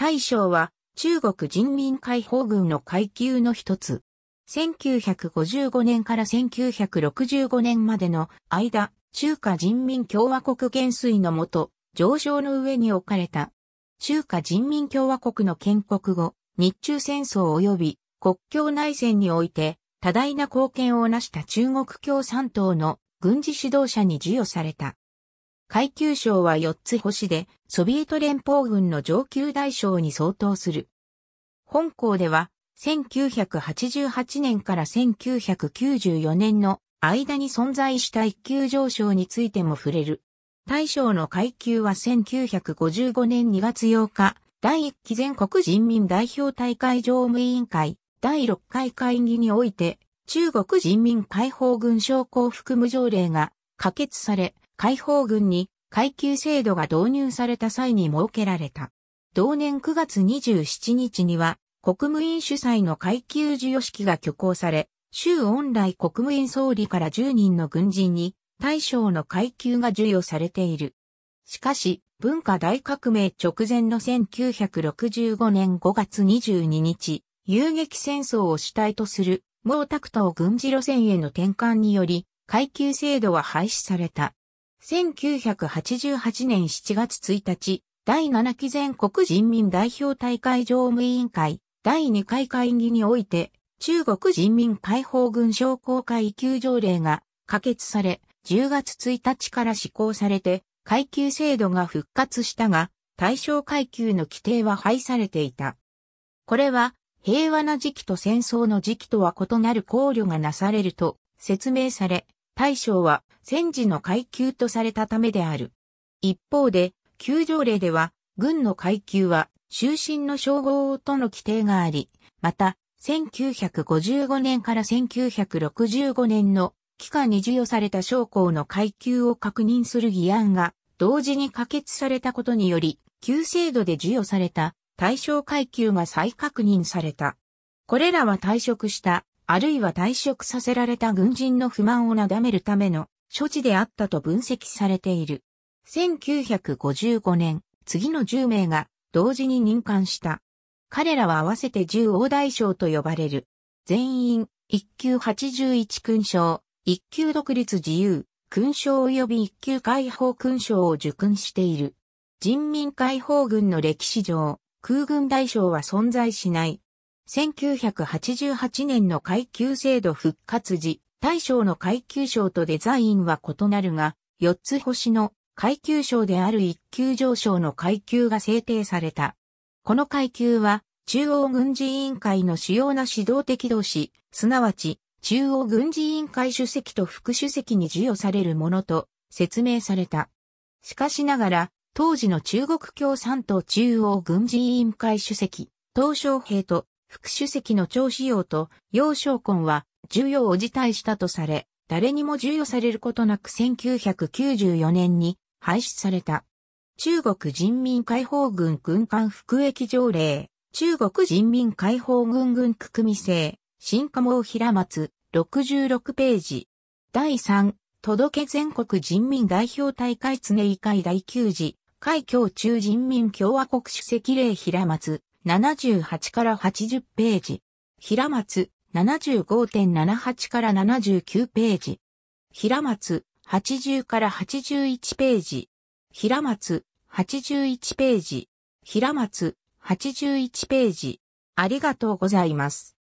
大将は中国人民解放軍の階級の一つ。1955年から1965年までの間、中華人民共和国元帥のもと、上昇の上に置かれた。中華人民共和国の建国後、日中戦争及び国境内戦において、多大な貢献を成した中国共産党の軍事指導者に授与された。階級賞は4つ星で、ソビエト連邦軍の上級大将に相当する。本校では、1988年から1994年の間に存在した一級上昇についても触れる。大将の階級は1955年2月8日、第1期全国人民代表大会常務委員会、第6回会議において、中国人民解放軍将校服務条例が可決され、解放軍に階級制度が導入された際に設けられた。同年9月27日には、国務院主催の階級授与式が挙行され、州恩来国務院総理から10人の軍人に大将の階級が授与されている。しかし、文化大革命直前の1965年5月22日、遊撃戦争を主体とする毛沢東軍事路線への転換により、階級制度は廃止された。1988年7月1日、第7期全国人民代表大会常務委員会、第2回会議において、中国人民解放軍商工会級条例が可決され、10月1日から施行されて、階級制度が復活したが、対象階級の規定は廃されていた。これは、平和な時期と戦争の時期とは異なる考慮がなされると説明され、対象は戦時の階級とされたためである。一方で、旧条例では、軍の階級は、終身の称号との規定があり、また、1955年から1965年の期間に授与された将校の階級を確認する議案が同時に可決されたことにより、旧制度で授与された対象階級が再確認された。これらは退職した、あるいは退職させられた軍人の不満をなだめるための処置であったと分析されている。1955年、次の10名が同時に任官した。彼らは合わせて10王大将と呼ばれる。全員、一級81勲章、一級独立自由、勲章及び一級解放勲章を受勲している。人民解放軍の歴史上、空軍大将は存在しない。1988年の階級制度復活時、大将の階級賞とデザインは異なるが、四つ星の階級賞である一級上昇の階級が制定された。この階級は、中央軍事委員会の主要な指導的同士、すなわち、中央軍事委員会主席と副主席に授与されるものと説明された。しかしながら、当時の中国共産党中央軍事委員会主席、東小平と副主席の張子陽と楊昌根は授与を辞退したとされ、誰にも授与されることなく1994年に廃止された。中国人民解放軍軍艦服役条例、中国人民解放軍軍区組制、新科網平松、66ページ。第3、届け全国人民代表大会常委会第9次、海峡中人民共和国主席令平松、78から80ページ。平松、75.78から79ページ。平松、80から81ページ。平松、81ページ。平松、81ページ。ありがとうございます。